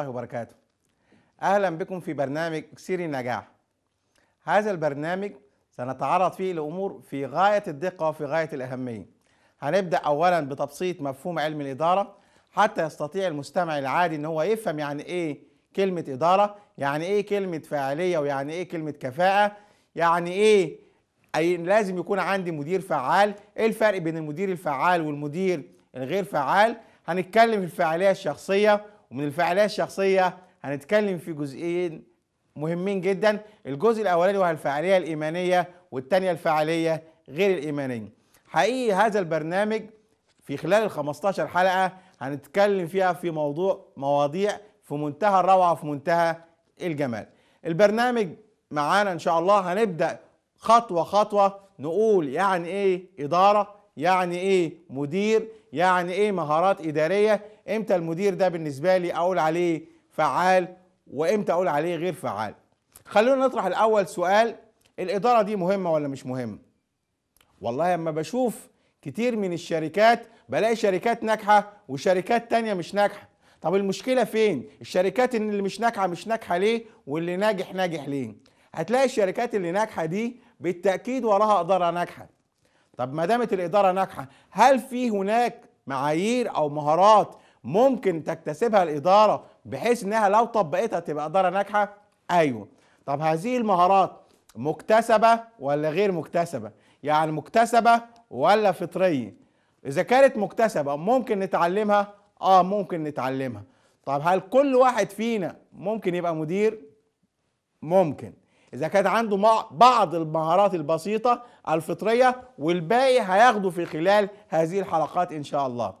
الله وبركاته أهلا بكم في برنامج سيري النجاح هذا البرنامج سنتعرض فيه لأمور في غاية الدقة وفي غاية الأهمية هنبدأ أولا بتبسيط مفهوم علم الإدارة حتى يستطيع المستمع العادي ان هو يفهم يعني ايه كلمة إدارة يعني ايه كلمة فاعلية ويعني ايه كلمة كفاءة يعني ايه أي لازم يكون عندي مدير فعال ايه الفرق بين المدير الفعال والمدير الغير فعال هنتكلم في الفاعلية الشخصية ومن الفاعليه الشخصيه هنتكلم في جزئين مهمين جدا الجزء الاولاني وهو الفاعليه الايمانيه والثانيه الفاعليه غير الايمانيه حقيقي هذا البرنامج في خلال ال 15 حلقه هنتكلم فيها في موضوع مواضيع في منتهى الروعه وفي منتهى الجمال البرنامج معانا ان شاء الله هنبدا خطوه خطوه نقول يعني ايه اداره يعني ايه مدير يعني ايه مهارات اداريه امتى المدير ده بالنسبه لي اقول عليه فعال وامتى اقول عليه غير فعال خلونا نطرح الاول سؤال الاداره دي مهمه ولا مش مهمه والله اما بشوف كتير من الشركات بلاقي شركات ناجحه وشركات تانية مش ناجحه طب المشكله فين الشركات اللي مش ناجحه مش ناجحه ليه واللي ناجح ناجح ليه هتلاقي الشركات اللي ناجحه دي بالتاكيد وراها اداره ناجحه طب ما دامت الاداره ناجحه هل في هناك معايير او مهارات ممكن تكتسبها الاداره بحيث انها لو طبقتها تبقى اداره ناجحه ايوه طب هذه المهارات مكتسبه ولا غير مكتسبه يعني مكتسبه ولا فطريه اذا كانت مكتسبه ممكن نتعلمها اه ممكن نتعلمها طب هل كل واحد فينا ممكن يبقى مدير ممكن اذا كان عنده بعض المهارات البسيطه الفطريه والباقي هياخده في خلال هذه الحلقات ان شاء الله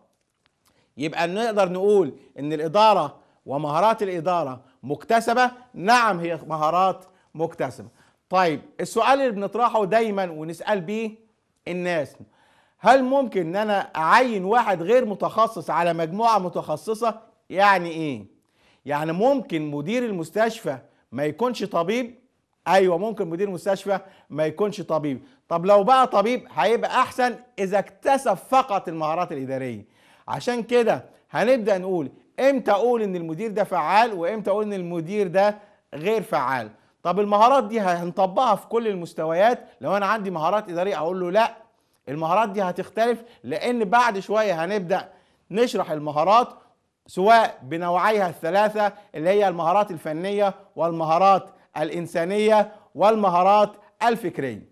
يبقى نقدر نقول ان الاداره ومهارات الاداره مكتسبه نعم هي مهارات مكتسبه طيب السؤال اللي بنطرحه دايما ونسال بيه الناس هل ممكن ان انا اعين واحد غير متخصص على مجموعه متخصصه يعني ايه يعني ممكن مدير المستشفى ما يكونش طبيب ايوه ممكن مدير مستشفى ما يكونش طبيب طب لو بقى طبيب هيبقى احسن اذا اكتسب فقط المهارات الاداريه عشان كده هنبدا نقول امتى اقول ان المدير ده فعال وامتى اقول ان المدير ده غير فعال طب المهارات دي هنطبقها في كل المستويات لو انا عندي مهارات اداريه اقول له لا المهارات دي هتختلف لان بعد شويه هنبدا نشرح المهارات سواء بنوعيها الثلاثه اللي هي المهارات الفنيه والمهارات الإنسانية والمهارات الفكرية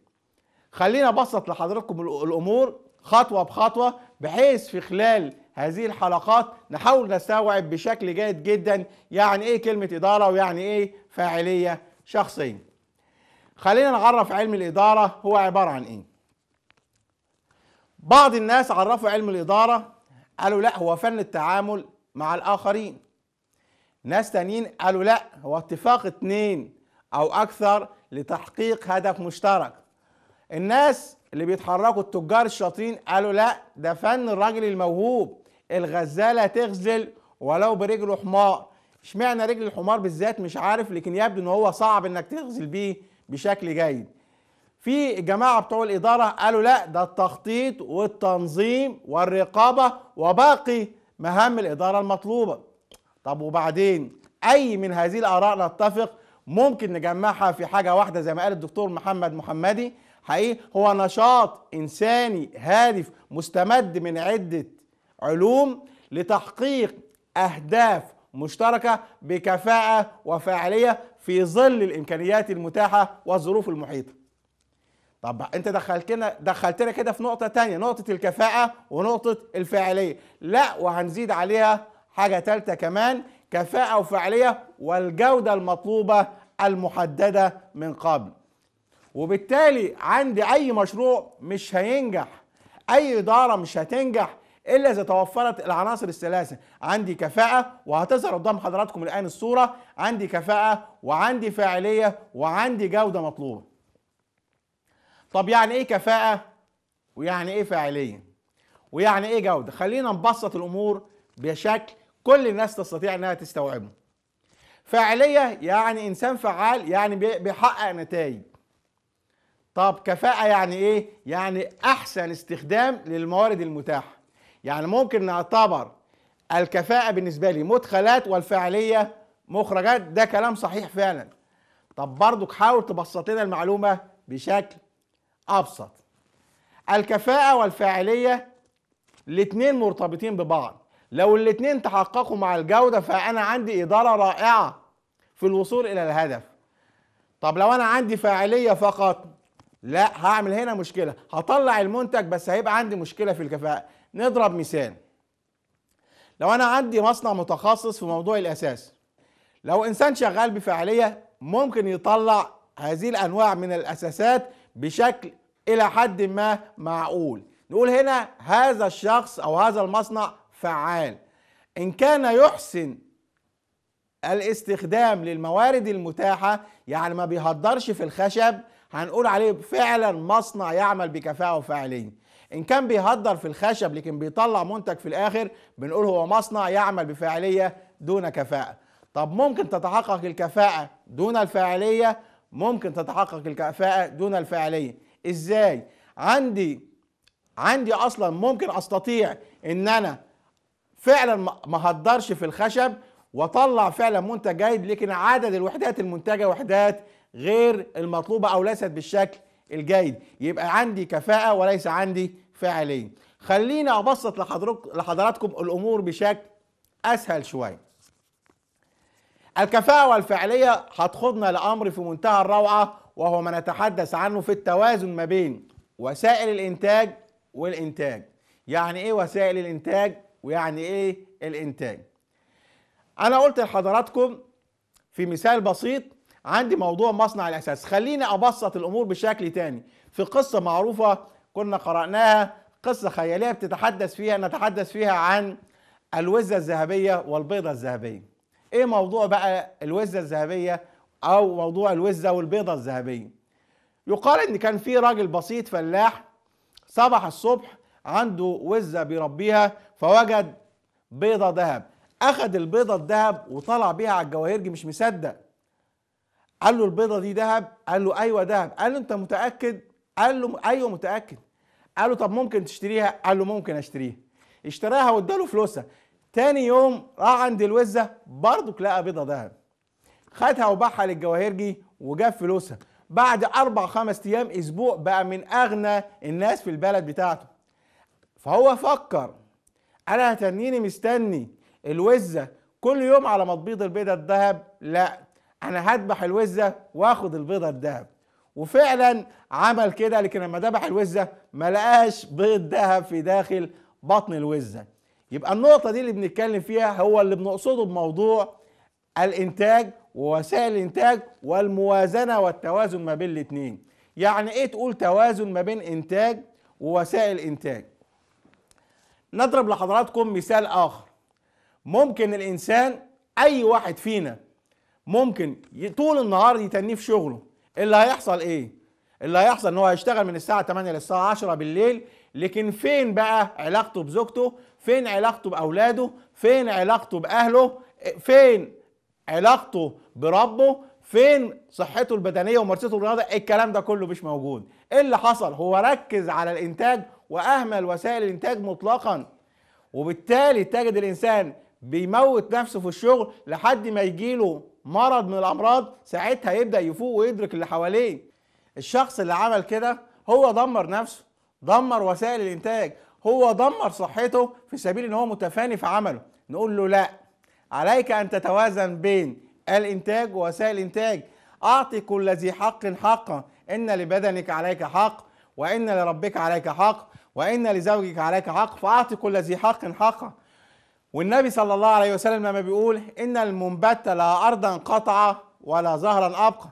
خلينا أبسط لحضراتكم الأمور خطوة بخطوة بحيث في خلال هذه الحلقات نحاول نستوعب بشكل جيد جدا يعني ايه كلمة إدارة ويعني ايه فاعلية شخصية خلينا نعرف علم الإدارة هو عبارة عن ايه بعض الناس عرفوا علم الإدارة قالوا لا هو فن التعامل مع الآخرين ناس تانيين قالوا لا هو اتفاق اتنين او اكثر لتحقيق هدف مشترك الناس اللي بيتحركوا التجار الشاطرين قالوا لا ده فن الراجل الموهوب الغزاله تغزل ولو برجله حمار اشمعنى رجل الحمار بالذات مش عارف لكن يبدو ان هو صعب انك تغزل بيه بشكل جيد في الجماعه بتوع الاداره قالوا لا ده التخطيط والتنظيم والرقابه وباقي مهام الاداره المطلوبه طب وبعدين اي من هذه الاراء نتفق ممكن نجمعها في حاجه واحده زي ما قال الدكتور محمد محمدي حقيقي هو نشاط انساني هادف مستمد من عده علوم لتحقيق اهداف مشتركه بكفاءه وفاعليه في ظل الامكانيات المتاحه والظروف المحيطه. طب انت دخلتنا دخلتنا كده في نقطه ثانيه نقطه الكفاءه ونقطه الفاعليه، لا وهنزيد عليها حاجه ثالثه كمان كفاءه وفاعليه والجوده المطلوبه المحدده من قبل وبالتالي عندي اي مشروع مش هينجح اي اداره مش هتنجح الا اذا توفرت العناصر الثلاثه عندي كفاءه وهتظهر قدام حضراتكم الان الصوره عندي كفاءه وعندي فاعليه وعندي جوده مطلوبه طب يعني ايه كفاءه ويعني ايه فاعليه ويعني ايه جوده خلينا نبسط الامور بشكل كل الناس تستطيع انها تستوعبه فاعليه يعني انسان فعال يعني بيحقق نتائج طب كفاءه يعني ايه يعني احسن استخدام للموارد المتاحه يعني ممكن نعتبر الكفاءه بالنسبه لي مدخلات والفاعليه مخرجات ده كلام صحيح فعلا طب برضك حاول تبسط لنا المعلومه بشكل ابسط الكفاءه والفاعليه الاثنين مرتبطين ببعض لو الاثنين تحققوا مع الجودة فأنا عندي إدارة رائعة في الوصول إلى الهدف طب لو أنا عندي فاعلية فقط لا هعمل هنا مشكلة هطلع المنتج بس هيبقى عندي مشكلة في الكفاءة نضرب مثال لو أنا عندي مصنع متخصص في موضوع الأساس لو إنسان شغال بفاعلية ممكن يطلع هذه الأنواع من الأساسات بشكل إلى حد ما معقول نقول هنا هذا الشخص أو هذا المصنع فعال ان كان يحسن الاستخدام للموارد المتاحه يعني ما بيهدرش في الخشب هنقول عليه فعلا مصنع يعمل بكفاءه وفاعليه ان كان بيهدر في الخشب لكن بيطلع منتج في الاخر بنقول هو مصنع يعمل بفاعليه دون كفاءه طب ممكن تتحقق الكفاءه دون الفاعليه ممكن تتحقق الكفاءه دون الفاعليه ازاي عندي عندي اصلا ممكن استطيع ان انا فعلا ما هدرش في الخشب وطلع فعلا منتج جيد لكن عدد الوحدات المنتجه وحدات غير المطلوبه او ليست بالشكل الجيد يبقى عندي كفاءه وليس عندي فاعلين خليني ابسط لحضراتكم الامور بشكل اسهل شويه الكفاءه والفعليه هتخضنا لامر في منتهى الروعه وهو ما نتحدث عنه في التوازن ما بين وسائل الانتاج والانتاج يعني ايه وسائل الانتاج ويعني ايه الانتاج انا قلت لحضراتكم في مثال بسيط عندي موضوع مصنع الاساس خليني ابسط الامور بشكل تاني في قصه معروفه كنا قراناها قصه خياليه بتتحدث فيها نتحدث فيها عن الوزه الذهبيه والبيضه الذهبيه ايه موضوع بقى الوزه الذهبيه او موضوع الوزه والبيضه الذهبيه يقال ان كان في راجل بسيط فلاح صبح الصبح عنده وزة بيربيها فوجد بيضة ذهب أخد البيضة الذهب وطلع بيها على الجواهرجي مش مصدق قال له البيضة دي ذهب قال له أيوة ذهب قال له أنت متأكد قال له أيوة متأكد قال له طب ممكن تشتريها قال له ممكن أشتريها اشتراها واداله فلوسها تاني يوم راح عند الوزة برضك لقى بيضة ذهب خدها وباعها للجواهرجي وجاب فلوسها بعد أربع خمس أيام أسبوع بقى من أغنى الناس في البلد بتاعته فهو فكر انا هتنيني مستني الوزه كل يوم على ما تبيض البيضه الذهب لا انا هذبح الوزه واخد البيضه الذهب وفعلا عمل كده لكن لما ذبح الوزه ما لقاش بيض ذهب في داخل بطن الوزه يبقى النقطه دي اللي بنتكلم فيها هو اللي بنقصده بموضوع الانتاج ووسائل الانتاج والموازنه والتوازن ما بين الاثنين يعني ايه تقول توازن ما بين انتاج ووسائل انتاج نضرب لحضراتكم مثال آخر ممكن الإنسان أي واحد فينا ممكن طول النهار يتنيه في شغله اللي هيحصل إيه؟ اللي هيحصل إن هو هيشتغل من الساعة 8 للساعة 10 بالليل لكن فين بقى علاقته بزوجته؟ فين علاقته بأولاده؟ فين علاقته بأهله؟ فين علاقته بربه؟ فين صحته البدنيه وممارسته الرياضه الكلام ده كله مش موجود ايه اللي حصل هو ركز على الانتاج واهمل وسائل الانتاج مطلقا وبالتالي تجد الانسان بيموت نفسه في الشغل لحد ما يجيله مرض من الامراض ساعتها يبدا يفوق ويدرك اللي حواليه الشخص اللي عمل كده هو دمر نفسه دمر وسائل الانتاج هو دمر صحته في سبيل ان هو متفاني في عمله نقول له لا عليك ان تتوازن بين الانتاج ووسائل الانتاج اعطي كل ذي حق حقه ان لبدنك عليك حق وإن لربك عليك حق وإن لزوجك عليك حق فأعطي كل ذي حق حقه والنبي صلى الله عليه وسلم لما بيقول إن المنبت لا أرضا قطع ولا زهرا أبقى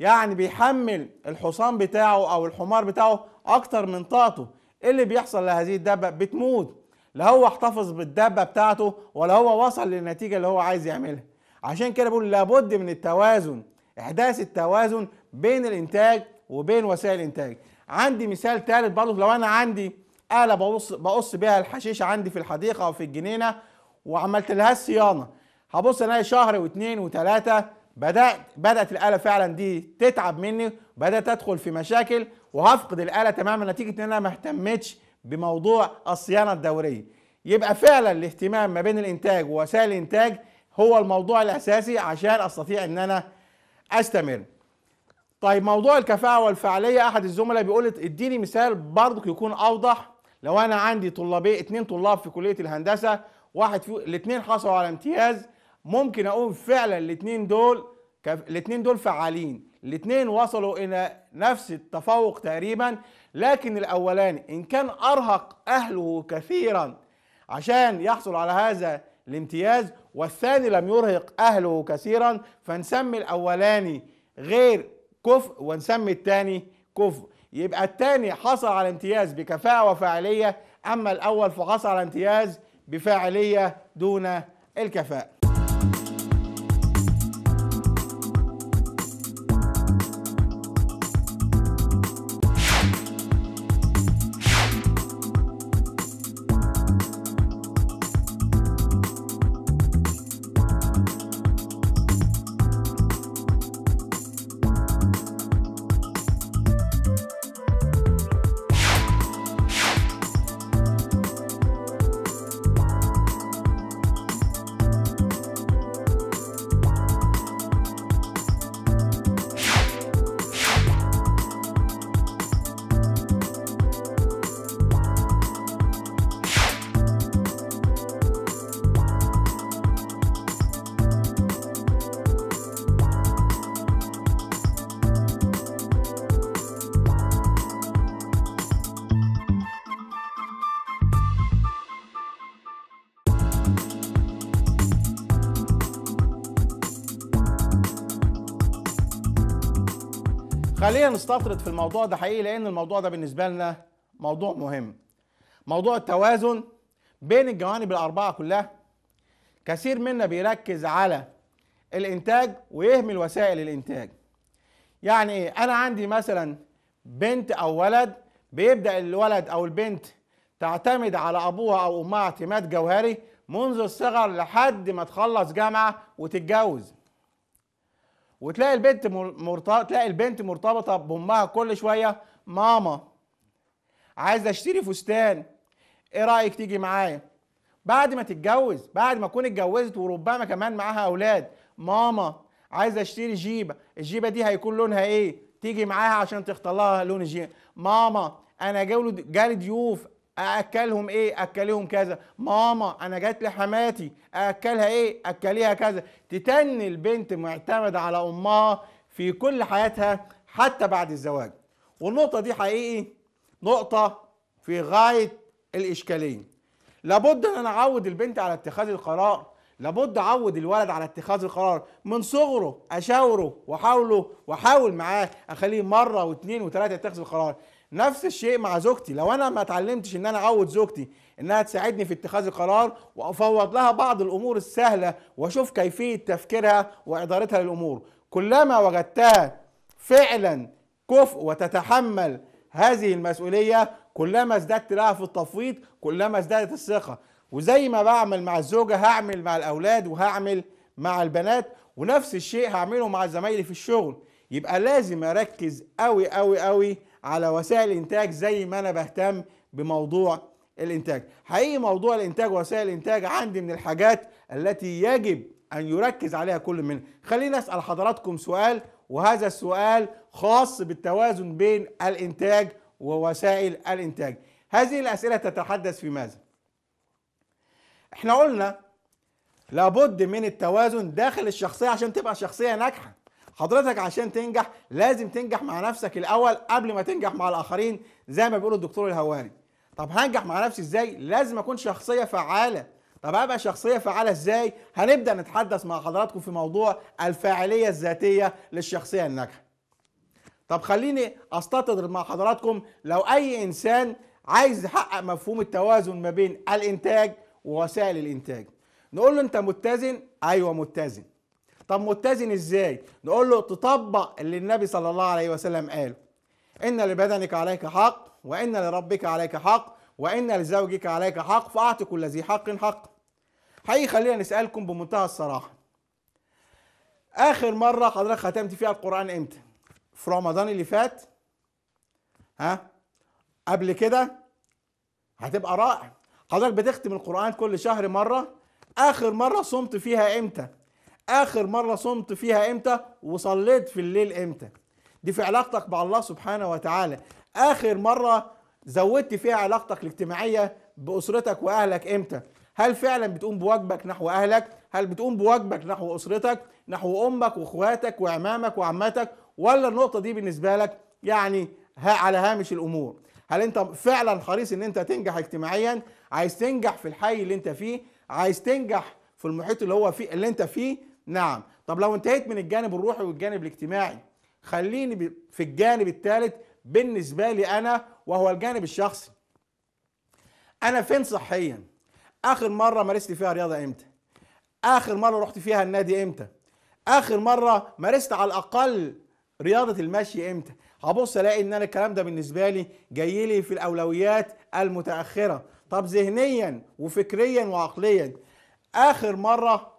يعني بيحمل الحصان بتاعه أو الحمار بتاعه أكتر من طاقته إيه اللي بيحصل لهذه الدابة بتموت لا هو احتفظ بالدابة بتاعته ولا هو وصل للنتيجة اللي هو عايز يعملها عشان كده بقول لابد من التوازن إحداث التوازن بين الإنتاج وبين وسائل الإنتاج عندي مثال ثالث برضه لو انا عندي آلة بقص بقص بيها الحشيش عندي في الحديقة أو في الجنينة وعملت لها صيانة هبص ألاقي شهر واثنين وثلاثة بدأت بدأت الآلة فعلا دي تتعب مني بدأت أدخل في مشاكل وهفقد الآلة تماما نتيجة إن أنا ما اهتمتش بموضوع الصيانة الدورية يبقى فعلا الاهتمام ما بين الإنتاج ووسائل الإنتاج هو الموضوع الأساسي عشان أستطيع إن أنا أستمر طيب موضوع الكفاءة والفعالية أحد الزملاء بيقول اديني مثال برضك يكون أوضح لو أنا عندي طلابي اتنين طلاب في كلية الهندسة واحد في الاتنين حصلوا على امتياز ممكن أقول فعلا الاتنين دول كف... الاتنين دول فعالين الاتنين وصلوا إلى نفس التفوق تقريبا لكن الأولاني إن كان أرهق أهله كثيرا عشان يحصل على هذا الامتياز والثاني لم يرهق أهله كثيرا فنسمي الأولاني غير كفء ونسمي الثاني كفء يبقى الثاني حصل على امتياز بكفاءة وفاعلية أما الأول فحصل على امتياز بفاعلية دون الكفاءة خلينا نستطرد في الموضوع ده حقيقي لان الموضوع ده بالنسبه لنا موضوع مهم موضوع التوازن بين الجوانب الاربعه كلها كثير منا بيركز على الانتاج ويهمل وسائل الانتاج يعني ايه انا عندي مثلا بنت او ولد بيبدا الولد او البنت تعتمد على ابوها او امها اعتماد جوهري منذ الصغر لحد ما تخلص جامعه وتتجوز وتلاقي البنت مرتبطه تلاقي البنت مرتبطه بامها كل شويه ماما عايز اشتري فستان ايه رايك تيجي معايا بعد ما تتجوز بعد ما تكون اتجوزت وربما كمان معاها اولاد ماما عايز اشتري جيبه الجيبه دي هيكون لونها ايه تيجي معاها عشان تختار لها لون الجيبه ماما انا جالي ضيوف اكلهم ايه اكلهم كذا ماما انا جات لي حماتي اكلها ايه اكليها كذا تتني البنت معتمده على امها في كل حياتها حتى بعد الزواج والنقطه دي حقيقي نقطه في غايه الاشكاليه لابد ان انا اعود البنت على اتخاذ القرار لابد اعود الولد على اتخاذ القرار من صغره اشاوره واحاوله واحاول معاه اخليه مره واتنين وتلاتة يتخذ القرار نفس الشيء مع زوجتي لو انا ما اتعلمتش ان انا اعود زوجتي انها تساعدني في اتخاذ القرار وافوض لها بعض الامور السهله واشوف كيفيه تفكيرها وادارتها للامور كلما وجدتها فعلا كفء وتتحمل هذه المسؤوليه كلما ازددت لها في التفويض كلما ازدادت الثقه وزي ما بعمل مع الزوجه هعمل مع الاولاد وهعمل مع البنات ونفس الشيء هعمله مع زمايلي في الشغل يبقى لازم اركز قوي قوي قوي على وسائل الانتاج زي ما انا بهتم بموضوع الانتاج حقيقي موضوع الانتاج ووسائل الانتاج عندي من الحاجات التي يجب ان يركز عليها كل من خلينا اسال حضراتكم سؤال وهذا السؤال خاص بالتوازن بين الانتاج ووسائل الانتاج هذه الاسئله تتحدث في ماذا احنا قلنا لابد من التوازن داخل الشخصيه عشان تبقى شخصيه ناجحه حضرتك عشان تنجح لازم تنجح مع نفسك الاول قبل ما تنجح مع الاخرين زي ما بيقول الدكتور الهواري طب هنجح مع نفسي ازاي لازم اكون شخصيه فعاله طب ابقى شخصيه فعاله ازاي هنبدا نتحدث مع حضراتكم في موضوع الفاعليه الذاتيه للشخصيه الناجحه طب خليني استطرد مع حضراتكم لو اي انسان عايز يحقق مفهوم التوازن ما بين الانتاج ووسائل الانتاج نقول له انت متزن ايوه متزن طب متزن ازاي نقول له تطبق اللي النبي صلى الله عليه وسلم قاله ان لبدنك عليك حق وان لربك عليك حق وان لزوجك عليك حق فاعط كل ذي حق حق حقيقي خلينا نسالكم بمنتهى الصراحه اخر مره حضرتك ختمت فيها القران امتى في رمضان اللي فات ها قبل كده هتبقى رائع حضرتك بتختم القران كل شهر مره اخر مره صمت فيها امتى اخر مره صمت فيها امتى وصليت في الليل امتى دي في علاقتك مع الله سبحانه وتعالى اخر مره زودت فيها علاقتك الاجتماعيه باسرتك واهلك امتى هل فعلا بتقوم بواجبك نحو اهلك هل بتقوم بواجبك نحو اسرتك نحو امك واخواتك وعمامك وعماتك ولا النقطه دي بالنسبه لك يعني ها على هامش الامور هل انت فعلا حريص ان انت تنجح اجتماعيا عايز تنجح في الحي اللي انت فيه عايز تنجح في المحيط اللي هو فيه اللي انت فيه نعم طب لو انتهيت من الجانب الروحي والجانب الاجتماعي خليني في الجانب الثالث بالنسبه لي انا وهو الجانب الشخصي انا فين صحيا اخر مره مارست فيها رياضه امتى اخر مره رحت فيها النادي امتى اخر مره مارست على الاقل رياضه المشي امتى هبص الاقي ان انا الكلام ده بالنسبه لي جاي لي في الاولويات المتاخره طب ذهنيا وفكريا وعقليا اخر مره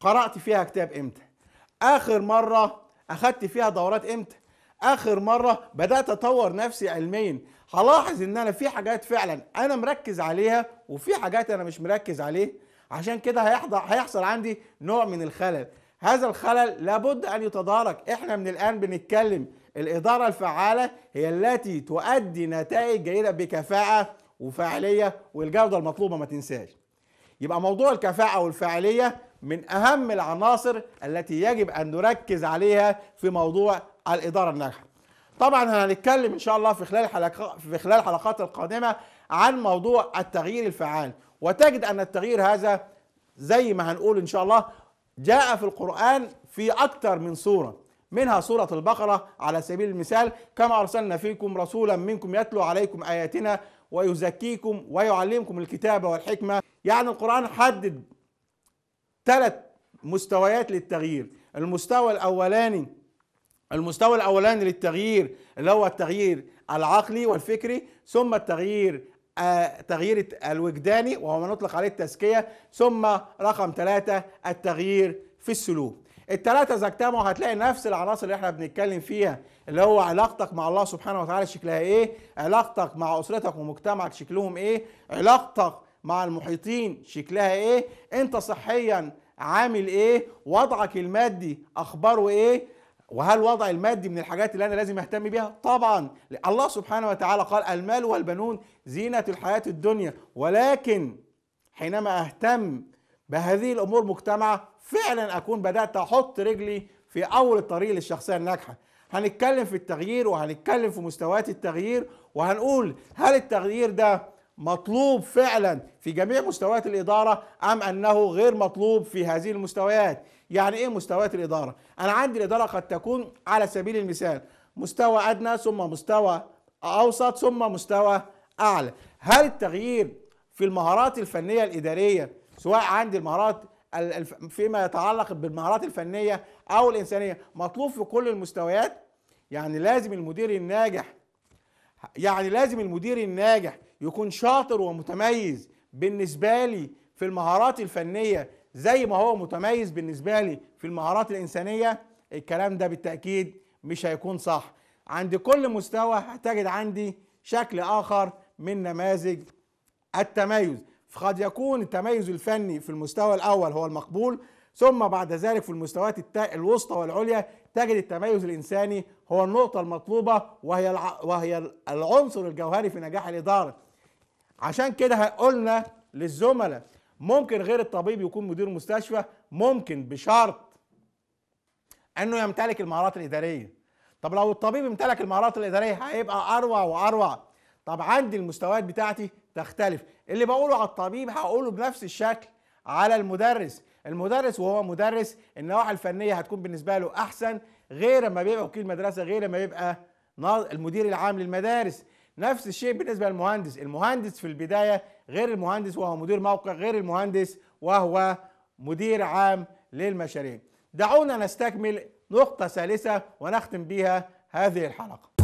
قرأت فيها كتاب امتى اخر مرة اخدت فيها دورات امتى اخر مرة بدأت اطور نفسي علميا هلاحظ ان انا في حاجات فعلا انا مركز عليها وفي حاجات انا مش مركز عليه عشان كده هيحصل عندي نوع من الخلل هذا الخلل لابد ان يتدارك احنا من الان بنتكلم الاداره الفعاله هي التي تؤدي نتائج جيده بكفاءه وفاعليه والجوده المطلوبه ما تنساش يبقى موضوع الكفاءه والفاعليه من أهم العناصر التي يجب أن نركز عليها في موضوع الإدارة الناجحة. طبعا هنتكلم إن شاء الله في خلال حلقة في خلال الحلقات القادمة عن موضوع التغيير الفعال وتجد أن التغيير هذا زي ما هنقول إن شاء الله جاء في القرآن في أكثر من سوره، منها سورة البقرة على سبيل المثال كما أرسلنا فيكم رسولا منكم يتلو عليكم آياتنا ويزكيكم ويعلمكم الكتاب والحكمة يعني القرآن حدد ثلاث مستويات للتغيير المستوى الاولاني المستوى الاولاني للتغيير اللي هو التغيير العقلي والفكري ثم التغيير التغيير آه، الوجداني وهو ما نطلق عليه التزكيه ثم رقم ثلاثه التغيير في السلوك الثلاثه اذا اجتمعوا هتلاقي نفس العناصر اللي احنا بنتكلم فيها اللي هو علاقتك مع الله سبحانه وتعالى شكلها ايه علاقتك مع اسرتك ومجتمعك شكلهم ايه علاقتك مع المحيطين شكلها ايه انت صحيا عامل ايه وضعك المادي اخباره ايه وهل وضع المادي من الحاجات اللي انا لازم اهتم بيها طبعا الله سبحانه وتعالى قال المال والبنون زينه الحياه الدنيا ولكن حينما اهتم بهذه الامور مجتمعه فعلا اكون بدات احط رجلي في اول الطريق للشخصيه الناجحه هنتكلم في التغيير وهنتكلم في مستويات التغيير وهنقول هل التغيير ده مطلوب فعلا في جميع مستويات الإدارة أم أنه غير مطلوب في هذه المستويات يعني إيه مستويات الإدارة؟ أنا عندي الإدارة قد تكون على سبيل المثال مستوى أدنى ثم مستوى أوسط ثم مستوى أعلى هل التغيير في المهارات الفنية الإدارية سواء عندي المهارات فيما يتعلق بالمهارات الفنية أو الإنسانية مطلوب في كل المستويات يعني لازم المدير الناجح يعني لازم المدير الناجح يكون شاطر ومتميز بالنسبه لي في المهارات الفنيه زي ما هو متميز بالنسبه لي في المهارات الانسانيه الكلام ده بالتاكيد مش هيكون صح عند كل مستوى هتجد عندي شكل اخر من نماذج التميز فقد يكون التميز الفني في المستوى الاول هو المقبول ثم بعد ذلك في المستويات الوسطى والعليا تجد التميز الانساني هو النقطه المطلوبه وهي وهي العنصر الجوهري في نجاح الاداره عشان كده قلنا للزملاء ممكن غير الطبيب يكون مدير مستشفى ممكن بشرط انه يمتلك المهارات الاداريه طب لو الطبيب امتلك المهارات الاداريه هيبقى اروع واروع طب عندي المستويات بتاعتي تختلف اللي بقوله على الطبيب هقوله بنفس الشكل على المدرس المدرس وهو مدرس النواحي الفنيه هتكون بالنسبه له احسن غير ما بيبقى وكيل مدرسه غير ما بيبقى المدير العام للمدارس نفس الشيء بالنسبه للمهندس المهندس في البدايه غير المهندس وهو مدير موقع غير المهندس وهو مدير عام للمشاريع دعونا نستكمل نقطه ثالثه ونختم بها هذه الحلقه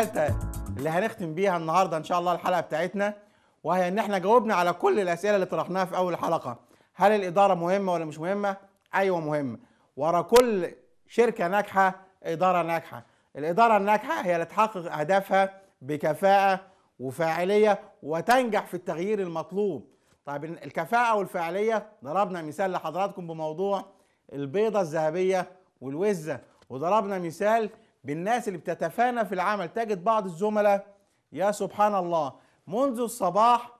الثالثه اللي هنختم بيها النهارده ان شاء الله الحلقه بتاعتنا وهي ان احنا جاوبنا على كل الاسئله اللي طرحناها في اول حلقه هل الاداره مهمه ولا مش مهمه ايوه مهمه ورا كل شركه ناجحه اداره ناجحه الاداره الناجحه هي اللي تحقق اهدافها بكفاءه وفاعليه وتنجح في التغيير المطلوب طيب الكفاءه والفاعليه ضربنا مثال لحضراتكم بموضوع البيضه الذهبيه والوزه وضربنا مثال بالناس اللي بتتفانى في العمل تجد بعض الزملاء يا سبحان الله منذ الصباح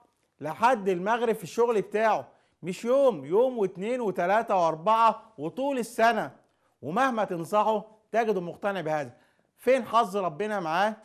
لحد المغرب في الشغل بتاعه مش يوم يوم واثنين وثلاثة واربعة وطول السنة ومهما تنصحه تجده مقتنع بهذا فين حظ ربنا معاه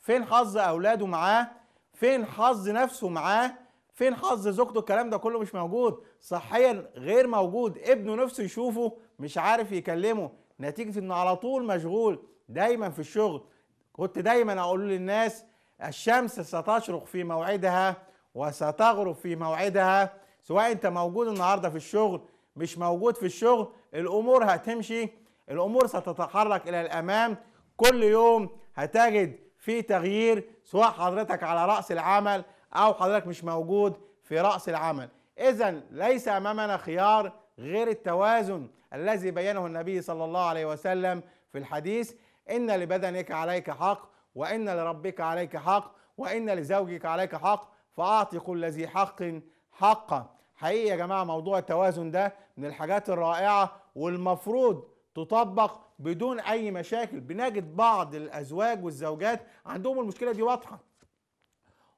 فين حظ اولاده معاه فين حظ نفسه معاه فين حظ زوجته الكلام ده كله مش موجود صحيا غير موجود ابنه نفسه يشوفه مش عارف يكلمه نتيجة انه على طول مشغول دايما في الشغل كنت دايما اقول للناس الشمس ستشرق في موعدها وستغرب في موعدها سواء انت موجود النهارده في الشغل مش موجود في الشغل الامور هتمشي الامور ستتحرك الى الامام كل يوم هتجد في تغيير سواء حضرتك على راس العمل او حضرتك مش موجود في راس العمل اذا ليس امامنا خيار غير التوازن الذي بينه النبي صلى الله عليه وسلم في الحديث إن لبدنك عليك حق وإن لربك عليك حق وإن لزوجك عليك حق فأعطي كل ذي حق حقا حقيقي يا جماعة موضوع التوازن ده من الحاجات الرائعة والمفروض تطبق بدون أي مشاكل بنجد بعض الأزواج والزوجات عندهم المشكلة دي واضحة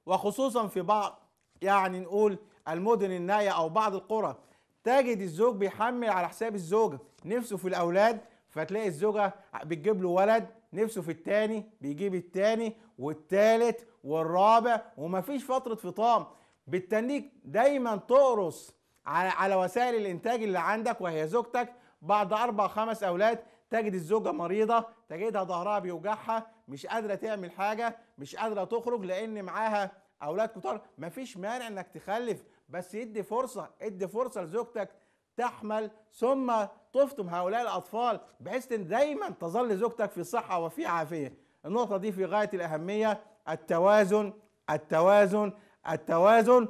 وخصوصا في بعض يعني نقول المدن الناية أو بعض القرى تجد الزوج بيحمل على حساب الزوجة نفسه في الأولاد فتلاقي الزوجه بتجيب له ولد نفسه في التاني بيجيب التاني والتالت والرابع ومفيش فتره فطام بالتنيك دايما تقرص على على وسائل الانتاج اللي عندك وهي زوجتك بعد اربع خمس اولاد تجد الزوجه مريضه تجدها ظهرها بيوجعها مش قادره تعمل حاجه مش قادره تخرج لان معاها اولاد كتار مفيش مانع انك تخلف بس ادي فرصه ادي فرصه لزوجتك تحمل ثم تفطم هؤلاء الأطفال بحيث أن دايما تظل زوجتك في صحة وفي عافية النقطة دي في غاية الأهمية التوازن التوازن التوازن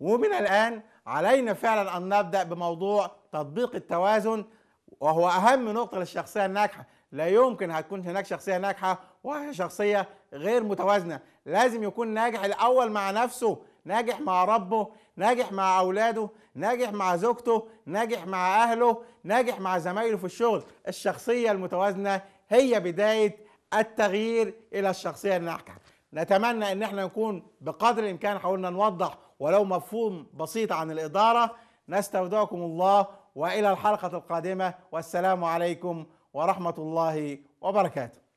ومن الآن علينا فعلا أن نبدأ بموضوع تطبيق التوازن وهو أهم نقطة للشخصية الناجحة لا يمكن هتكون هناك شخصية ناجحة وهي شخصية غير متوازنة لازم يكون ناجح الأول مع نفسه ناجح مع ربه ناجح مع اولاده ناجح مع زوجته ناجح مع اهله ناجح مع زمايله في الشغل الشخصيه المتوازنه هي بدايه التغيير الى الشخصيه الناجحه نتمنى ان احنا نكون بقدر الامكان حاولنا نوضح ولو مفهوم بسيط عن الاداره نستودعكم الله والى الحلقه القادمه والسلام عليكم ورحمه الله وبركاته